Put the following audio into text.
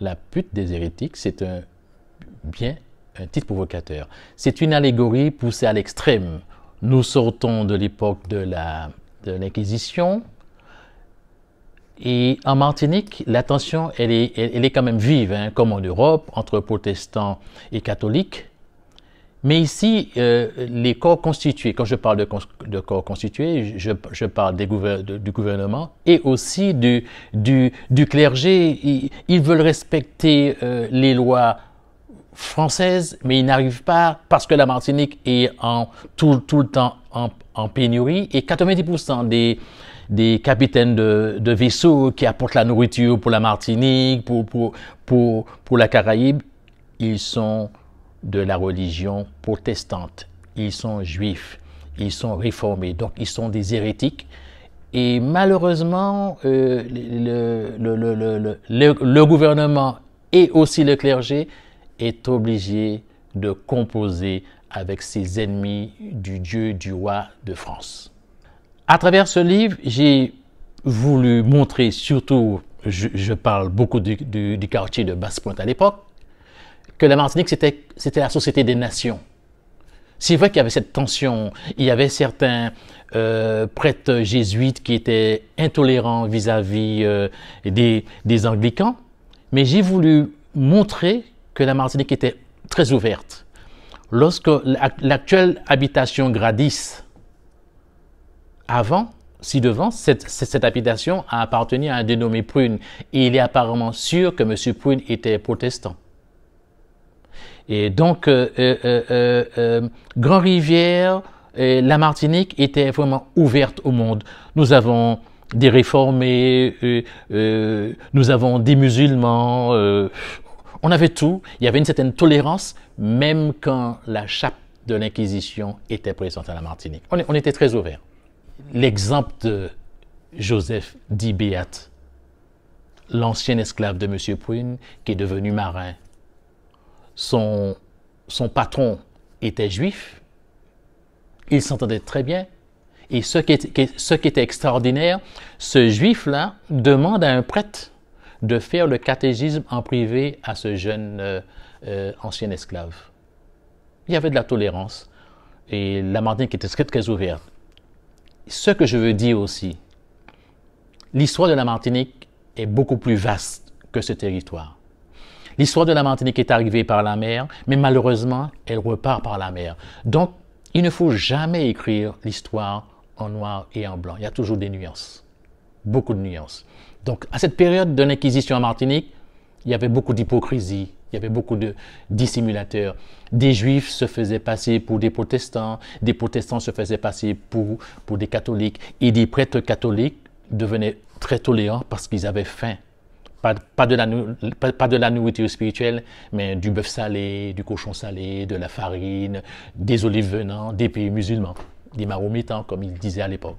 la pute des hérétiques, c'est un bien un titre provocateur. C'est une allégorie poussée à l'extrême. Nous sortons de l'époque de la de l'Inquisition et en Martinique, la tension elle est est quand même vive, hein, comme en Europe entre protestants et catholiques. Mais ici, euh, les corps constitués, quand je parle de, corps constitués, je, je parle des du gouvernement et aussi du, du, du clergé. Ils, veulent respecter euh, les lois françaises, mais ils n'arrivent pas parce que la Martinique est en, tout, tout le temps en, en pénurie et 90% des, des capitaines de, de, vaisseaux qui apportent la nourriture pour la Martinique, pour, pour, pour la Caraïbe, ils sont de la religion protestante. Ils sont juifs, ils sont réformés, donc ils sont des hérétiques. Et malheureusement, euh, le, gouvernement et aussi le clergé est obligé de composer avec ses ennemis du Dieu du roi de France. À travers ce livre, j'ai voulu montrer surtout, je, parle beaucoup du, du quartier de Basse-Pointe à l'époque, que la Martinique, c'était, la société des nations. C'est vrai qu'il y avait cette tension. Il y avait certains euh, prêtres jésuites qui étaient intolérants vis-à-vis euh, des, anglicans, mais j'ai voulu montrer que la Martinique était très ouverte. Lorsque l'actuelle habitation Gradis, avant, si devant cette, cette habitation a appartenu à un dénommé Prune. Et il est apparemment sûr que M. Prune était protestant. Et donc, euh, euh, euh, Grand Rivière, la Martinique était vraiment ouverte au monde. Nous avons des réformés, nous avons des musulmans, on avait tout. Il y avait une certaine tolérance, même quand la chape de l'Inquisition était présente à la Martinique. On, on était très ouverts. L'exemple de Joseph Dibéat, l'ancien esclave de M. Prune, qui est devenu marin son, patron était juif, il s'entendait très bien. Et ce qui, était extraordinaire, ce juif-là demande à un prêtre de faire le catégisme en privé à ce jeune euh, euh, ancien esclave. Il y avait de la tolérance et la Martinique était très ouverte. Ce que je veux dire aussi, l'histoire de la Martinique est beaucoup plus vaste que ce territoire. L'histoire de la Martinique est arrivée par la mer, mais malheureusement, elle repart par la mer. Donc, il ne faut jamais écrire l'histoire en noir et en blanc. Il y a toujours des nuances, beaucoup de nuances. Donc, à cette période de l'Inquisition en Martinique, il y avait beaucoup d'hypocrisie, il y avait beaucoup de dissimulateurs. Des juifs se faisaient passer pour des protestants, des protestants se faisaient passer pour, pour des catholiques, et des prêtres catholiques devenaient très tolérants parce qu'ils avaient faim. Pas, de la, pas, de la, nourriture spirituelle, mais du bœuf salé, du cochon salé, de la farine, des olives venant des pays musulmans, des marométans, hein, comme ils disaient à l'époque.